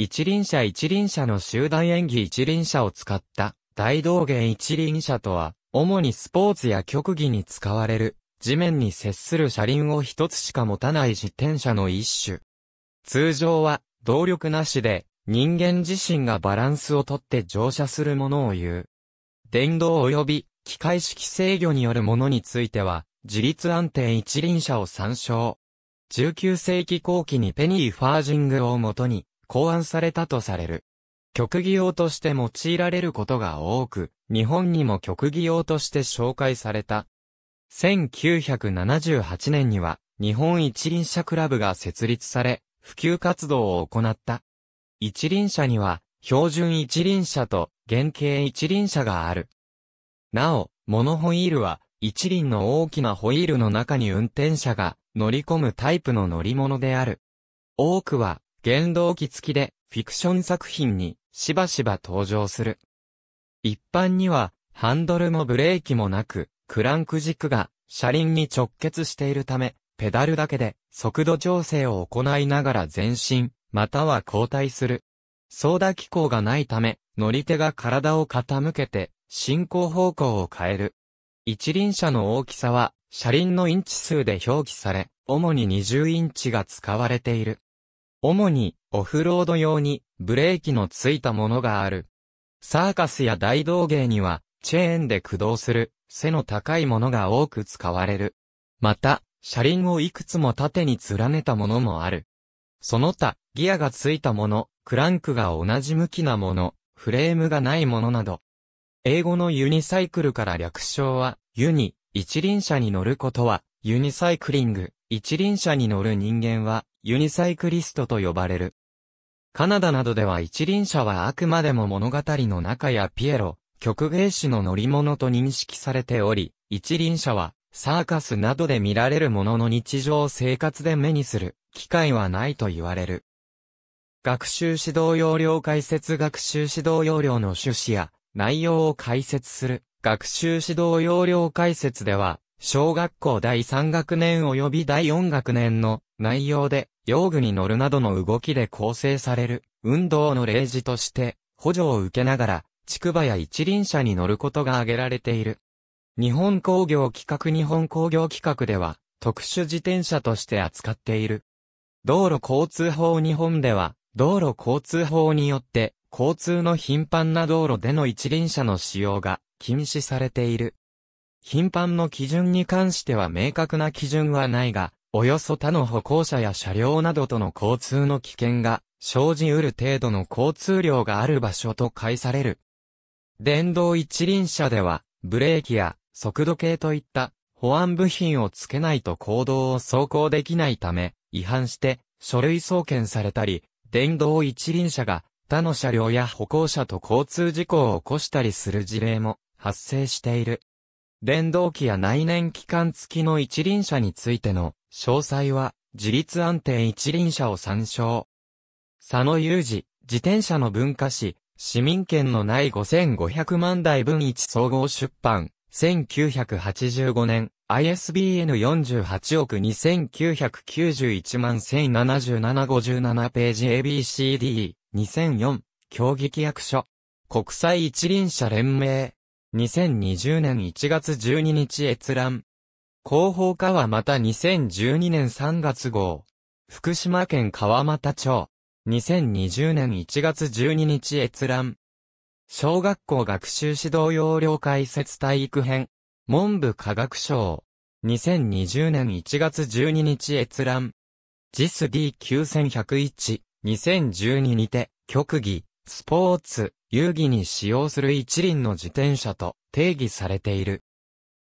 一輪車一輪車の集団演技一輪車を使った大道芸一輪車とは、主にスポーツや極技に使われる、地面に接する車輪を一つしか持たない自転車の一種。通常は、動力なしで、人間自身がバランスをとって乗車するものを言う。電動及び機械式制御によるものについては、自立安定一輪車を参照。19世紀後期にペニー・ファージングをもとに、考案されたとされる。曲技用として用いられることが多く、日本にも曲技用として紹介された。1978年には、日本一輪車クラブが設立され、普及活動を行った。一輪車には、標準一輪車と原型一輪車がある。なお、モノホイールは、一輪の大きなホイールの中に運転者が乗り込むタイプの乗り物である。多くは、原動機付きで、フィクション作品に、しばしば登場する。一般には、ハンドルもブレーキもなく、クランク軸が、車輪に直結しているため、ペダルだけで、速度調整を行いながら前進、または後退する。操舵機構がないため、乗り手が体を傾けて、進行方向を変える。一輪車の大きさは、車輪のインチ数で表記され、主に20インチが使われている。主にオフロード用にブレーキのついたものがある。サーカスや大道芸にはチェーンで駆動する背の高いものが多く使われる。また、車輪をいくつも縦に連ねたものもある。その他、ギアがついたもの、クランクが同じ向きなもの、フレームがないものなど。英語のユニサイクルから略称は、ユニ、一輪車に乗ることは、ユニサイクリング。一輪車に乗る人間はユニサイクリストと呼ばれる。カナダなどでは一輪車はあくまでも物語の中やピエロ、曲芸師の乗り物と認識されており、一輪車はサーカスなどで見られるものの日常生活で目にする機会はないと言われる。学習指導要領解説学習指導要領の趣旨や内容を解説する学習指導要領解説では小学校第3学年及び第4学年の内容で、用具に乗るなどの動きで構成される、運動の例示として、補助を受けながら、筑波や一輪車に乗ることが挙げられている。日本工業企画日本工業企画では、特殊自転車として扱っている。道路交通法日本では、道路交通法によって、交通の頻繁な道路での一輪車の使用が禁止されている。頻繁の基準に関しては明確な基準はないが、およそ他の歩行者や車両などとの交通の危険が生じうる程度の交通量がある場所と解される。電動一輪車では、ブレーキや速度計といった保安部品をつけないと行動を走行できないため、違反して書類送検されたり、電動一輪車が他の車両や歩行者と交通事故を起こしたりする事例も発生している。電動機や内燃機関付きの一輪車についての詳細は自立安定一輪車を参照。佐野裕二、自転車の文化史、市民権のない5500万台分一総合出版、1985年、ISBN 48億2991万107757ページ ABCD2004 協議規約書国際一輪車連盟2020年1月12日閲覧。広報課はまた2012年3月号。福島県川俣町。2020年1月12日閲覧。小学校学習指導要領解説体育編。文部科学省。2020年1月12日閲覧。JIS D9101、2012にて、曲技、スポーツ、遊戯に使用する一輪の自転車と定義されている。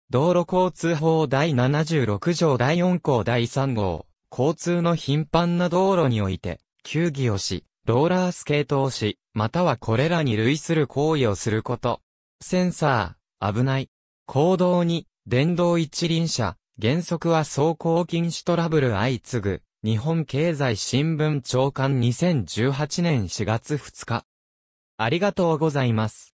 道路交通法第76条第4項第3号、交通の頻繁な道路において、球技をし、ローラースケートをし、またはこれらに類する行為をすること。センサー、危ない。行動に、電動一輪車、原則は走行禁止トラブル相次ぐ、日本経済新聞長官2018年4月2日。ありがとうございます。